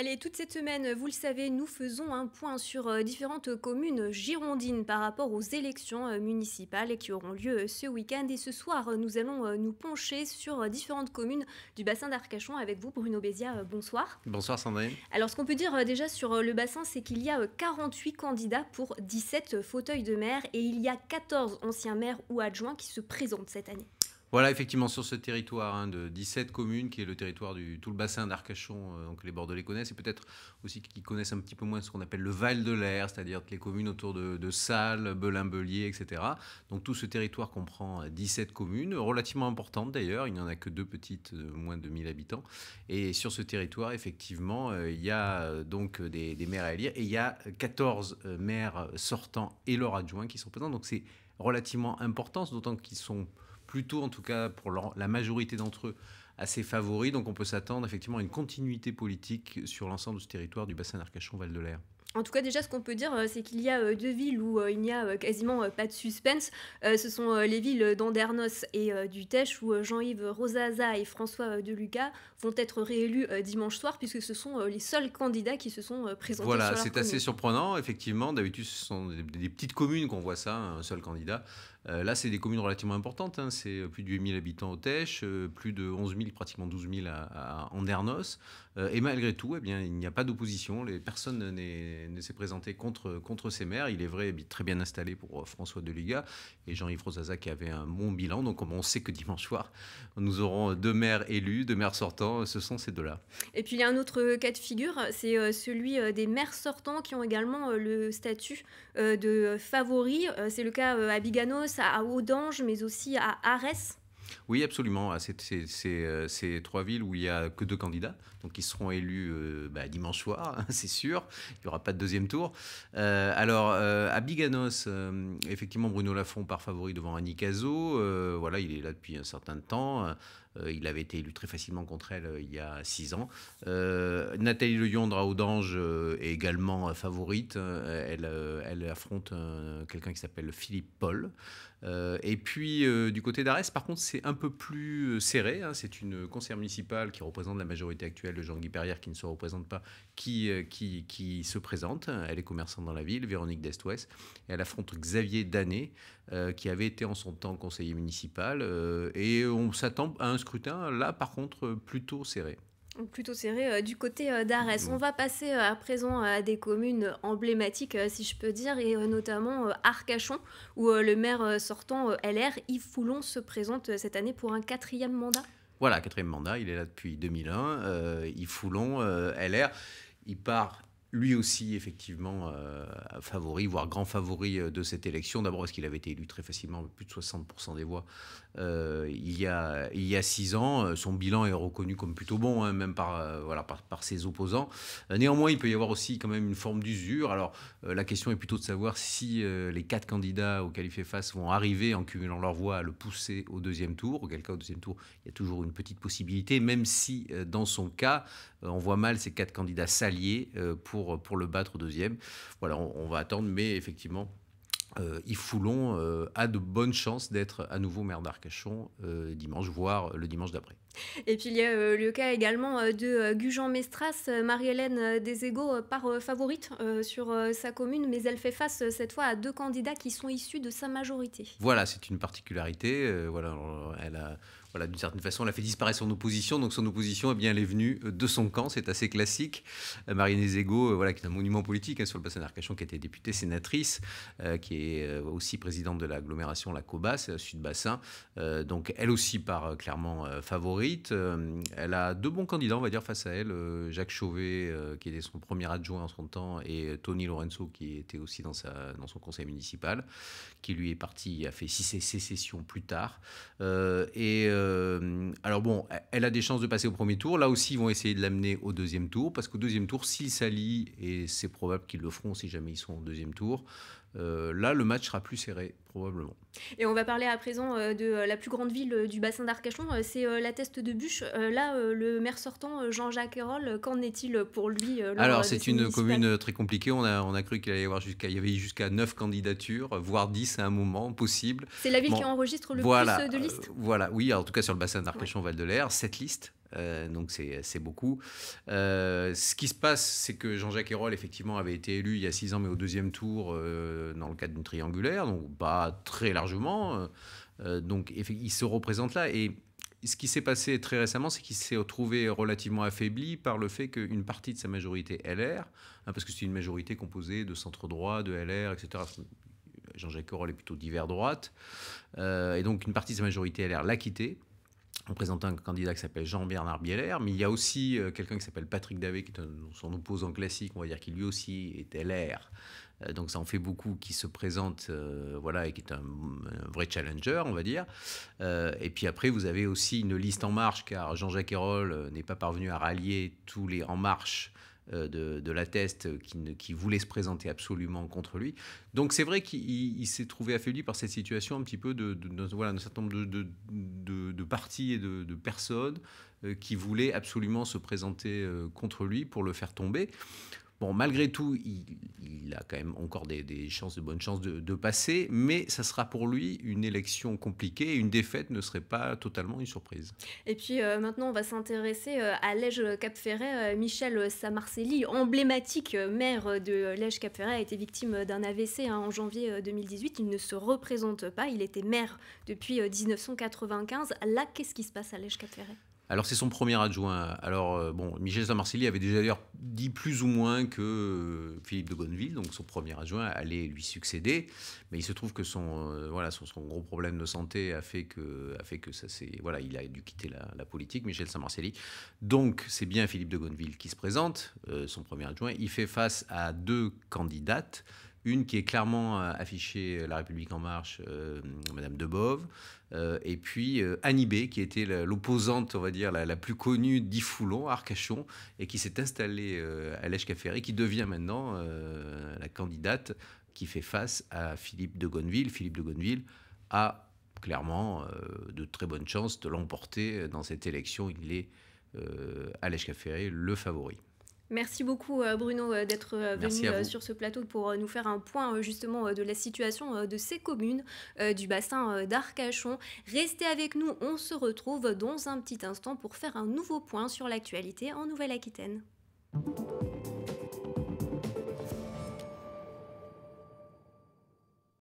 Allez, toute cette semaine, vous le savez, nous faisons un point sur euh, différentes communes girondines par rapport aux élections euh, municipales qui auront lieu euh, ce week-end. Et ce soir, nous allons nous pencher sur différentes communes du bassin d'Arcachon avec vous, Bruno Bézia. Bonsoir. Bonsoir, Sandrine. Alors, ce qu'on peut dire déjà sur le bassin, c'est qu'il y a 48 candidats pour 17 fauteuils de maire et il y a 14 anciens maires ou adjoints qui se présentent cette année. Voilà, effectivement, sur ce territoire hein, de 17 communes, qui est le territoire du tout le bassin d'Arcachon, euh, donc les Bordelais connaissent, et peut-être aussi qu'ils connaissent un petit peu moins ce qu'on appelle le Val de l'Air, c'est-à-dire les communes autour de, de Salles, Belin-Belier, etc. Donc tout ce territoire comprend 17 euh, communes, relativement importantes d'ailleurs, il n'y en a que deux petites, euh, moins de 1000 habitants. Et sur ce territoire, effectivement, il y a donc des, maires à élire, et il y a 14 maires sortants et leurs adjoints qui sont présents, donc c'est relativement important, d'autant qu'ils sont plutôt, en tout cas pour la majorité d'entre eux, assez favoris. Donc on peut s'attendre effectivement à une continuité politique sur l'ensemble de ce territoire du bassin d'Arcachon-Val de l'Air. En tout cas, déjà, ce qu'on peut dire, euh, c'est qu'il y a euh, deux villes où euh, il n'y a quasiment pas de suspense. Ce sont les villes d'Andernos et du Tèche, où Jean-Yves Rosaza et François Deluca vont être réélus dimanche soir, puisque ce sont les seuls candidats qui se sont présentés. Voilà, c'est assez surprenant, effectivement. D'habitude, ce sont des petites communes qu'on voit ça, un seul candidat. Euh, là, c'est des communes relativement importantes. Hein. C'est euh, plus de 8 habitants au Tèche, euh, plus de 11 000, pratiquement 12 000 à, Andernos. et malgré tout, eh bien, il n'y a pas d'opposition. Personne ne s'est présenté contre, contre ces maires. Il est vrai, eh très bien installé pour François Deliga et Jean-Yves Rosaza qui avait un bon bilan. Donc, on sait que dimanche soir, nous aurons deux maires élus, deux maires sortants. Ce sont ces deux-là. Et puis, il y a un autre cas de figure, c'est celui des maires sortants qui ont également le statut de favoris C'est le cas à Biganos à Audange, mais aussi à Arès. Oui, absolument. C'est euh, trois villes où il n'y a que deux candidats, donc ils seront élus euh, bah, dimanche soir, hein, c'est sûr. Il n'y aura pas de deuxième tour. Euh, alors, à Biganos, effectivement, Bruno Lafont par favori devant Annie Cazot. voilà, il est là depuis un certain temps. Euh, il avait été élu très facilement contre elle euh, il y a six ans. Euh, Nathalie Le à est également favorite. Elle, affronte quelqu'un qui s'appelle Philippe Paul. et puis du côté d'Arès, par contre, c'est un peu plus serré. Hein. C'est une conseillère municipale qui représente la majorité actuelle de Jean-Guy Perrière, qui ne se représente pas, qui, se présente. Elle est commerçante dans la ville, Véronique d'Est-Ouest. Elle affronte Xavier Danet, euh, qui avait été en son temps conseiller municipal. Euh, et on s'attend à un scrutin, là par contre, plutôt serré plutôt serré euh, du côté d'Arès. On va passer à présent à des communes emblématiques, si je peux dire, et notamment Arcachon, où le maire sortant LR, Yves Foulon, se présente cette année pour un quatrième mandat. Voilà, quatrième mandat, il est là depuis 2001. Yves Foulon, LR, il part lui aussi, effectivement, euh, favori, voire grand favori euh, de cette élection. D'abord parce qu'il avait été élu très facilement, plus de 60% des voix, euh, il, y a, il y a six ans. Son bilan est reconnu comme plutôt bon, hein, même par, voilà, par, par, ses opposants. Néanmoins, il peut y avoir aussi quand même une forme d'usure. Alors, la question est plutôt de savoir si les quatre candidats auxquels il fait face vont arriver, en cumulant leurs voix, à le pousser au deuxième tour. Auquel cas, au deuxième tour, il y a toujours une petite possibilité, même si, dans son cas, on voit mal ces quatre candidats s'allier pour euh, pour, le battre au deuxième. Voilà, on, va attendre, mais effectivement, euh, Yves Foulon a euh, de bonnes chances d'être à nouveau maire d'Arcachon euh, dimanche, voire le dimanche d'après. Et puis il y a le cas également de Gujan Mestras. Marie-Hélène Égaux, par favorite sur sa commune, mais elle fait face cette fois à deux candidats qui sont issus de sa majorité. Voilà, c'est une particularité. voilà, elle a voilà, d'une certaine façon, elle a fait disparaître son opposition. Donc son opposition, eh bien, elle est venue euh, de son camp. C'est assez classique. Euh, Marine Ezego, euh, voilà, qui est un monument politique hein, sur le bassin d'Arcachon, qui a été députée, sénatrice, qui est aussi présidente de l'agglomération La Cobas, Sud-Bassin. donc elle aussi part clairement favorite. elle a deux bons candidats, on va dire, face à elle. Jacques Chauvet, qui était son premier adjoint en son temps, et Tony Lorenzo, qui était aussi dans, sa, dans son conseil municipal, qui lui est parti, a fait six sécessions plus tard. et euh, alors bon, elle a des chances de passer au premier tour. Là aussi, ils vont essayer de l'amener au deuxième tour, parce qu'au deuxième tour, s'il s'allie, et c'est probable qu'ils le feront si jamais ils sont au deuxième tour, euh, là, le match sera plus serré, probablement. Et on va parler à présent euh, de euh, la plus grande ville du bassin d'Arcachon, c'est la Teste de Bûche. Là, le maire sortant, Jean-Jacques Hérol, qu'en est-il pour lui Alors, c'est une commune très compliquée. On a, cru qu'il allait y avoir jusqu'à, il avait jusqu'à 9 candidatures, voire 10 à un moment possible. C'est la ville qui enregistre le plus de listes Voilà, oui, en tout cas sur le bassin d'Arcachon-Val de l'Air, 7 listes euh, donc c'est beaucoup. Euh, ce qui se passe, c'est que Jean-Jacques Ayrault, effectivement, avait été élu il y a six ans, mais au deuxième tour, euh, dans le cadre d'une triangulaire, donc pas très largement. donc il se représente là. Et ce qui s'est passé très récemment, c'est qu'il s'est retrouvé relativement affaibli par le fait qu'une partie de sa majorité LR, hein, parce que c'est une majorité composée de centre-droit, de LR, etc., Jean-Jacques Ayrault est plutôt divers droite, et donc une partie de sa majorité LR l'a quitté on présente un candidat qui s'appelle Jean-Bernard Bieler, mais il y a aussi euh, quelqu'un qui s'appelle Patrick Davé, qui est son opposant classique, on va dire, qui lui aussi était LR. Euh, donc ça en fait beaucoup qui se présentent, euh, voilà, et qui est un, vrai challenger, on va dire. et puis après, vous avez aussi une liste en marche, car Jean-Jacques Hérole n'est pas parvenu à rallier tous les en marche de, de, la test qui, ne, qui, voulait se présenter absolument contre lui. Donc c'est vrai qu'il s'est trouvé affaibli par cette situation un petit peu de, voilà, un certain nombre de partis et de personnes euh, qui voulaient absolument se présenter euh, contre lui pour le faire tomber. Bon, malgré tout, il, a quand même encore des, chances, de bonnes chances de, passer, mais ça sera pour lui une élection compliquée et une défaite ne serait pas totalement une surprise. Et puis euh, maintenant, on va s'intéresser euh, à Lège-Cap-Ferret. Euh, Michel Samarcelli, emblématique maire de Lège-Cap-Ferret, a été victime d'un AVC hein, en janvier 2018. Il ne se représente pas. Il était maire depuis 1995. Là, qu'est-ce qui se passe à Lège-Cap-Ferret alors c'est son premier adjoint. Alors euh, bon, Michel Saint-Marcelli avait déjà d'ailleurs dit plus ou moins que euh, Philippe de Gonneville, donc son premier adjoint, allait lui succéder. Mais il se trouve que son euh, voilà gros problème de santé a fait que a fait que ça c'est voilà il a dû quitter la, politique. Michel Saint-Marcelli. Donc c'est bien Philippe de Gonneville qui se présente, son premier adjoint. Il fait face à deux candidates une qui est clairement euh, affichée, euh, La République en marche, euh, Madame Debove, et puis Annie qui était l'opposante, on va dire, la, plus connue d'Ifoulon, Arcachon, et qui s'est installée à lèche qui devient maintenant la candidate qui fait face à Philippe de Gonneville. Philippe de Gonneville a clairement de très bonnes chances de l'emporter dans cette élection. Il est, à lèche Caféré le favori. Merci beaucoup euh, Bruno euh, d'être euh, venu sur ce plateau pour nous faire un point justement de la situation de ces communes du bassin d'Arcachon. Restez avec nous, on se retrouve dans un petit instant pour faire un nouveau point sur l'actualité en Nouvelle-Aquitaine.